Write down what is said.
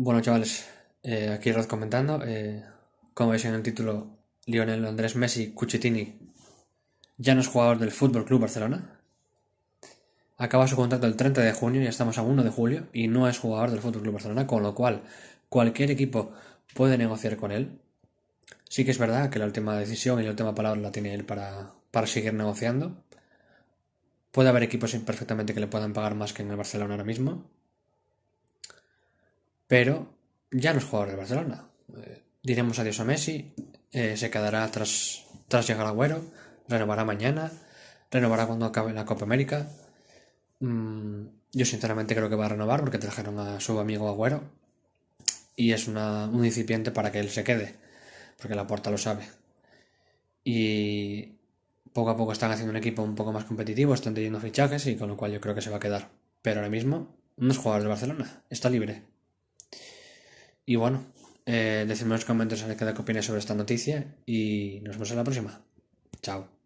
Bueno, chavales, eh, aquí Rod comentando. Eh, como veis en el título, Lionel Andrés Messi Cuchetini ya no es jugador del Fútbol Club Barcelona. Acaba su contrato el 30 de junio, ya estamos a 1 de julio, y no es jugador del Fútbol Club Barcelona, con lo cual cualquier equipo puede negociar con él. Sí que es verdad que la última decisión y la última palabra la tiene él para, para seguir negociando. Puede haber equipos imperfectamente que le puedan pagar más que en el Barcelona ahora mismo, pero ya no es jugador de Barcelona. Eh, diremos adiós a Messi, eh, se quedará tras, tras llegar a Agüero, renovará mañana, renovará cuando acabe la Copa América. Mm, yo sinceramente creo que va a renovar porque trajeron a su amigo Agüero y es una, un incipiente para que él se quede, porque la puerta lo sabe. Y poco a poco están haciendo un equipo un poco más competitivo, están teniendo fichajes y con lo cual yo creo que se va a quedar. Pero ahora mismo no es jugador de Barcelona, está libre. Y bueno, eh, decidme en los comentarios que qué sobre esta noticia y nos vemos en la próxima. Chao.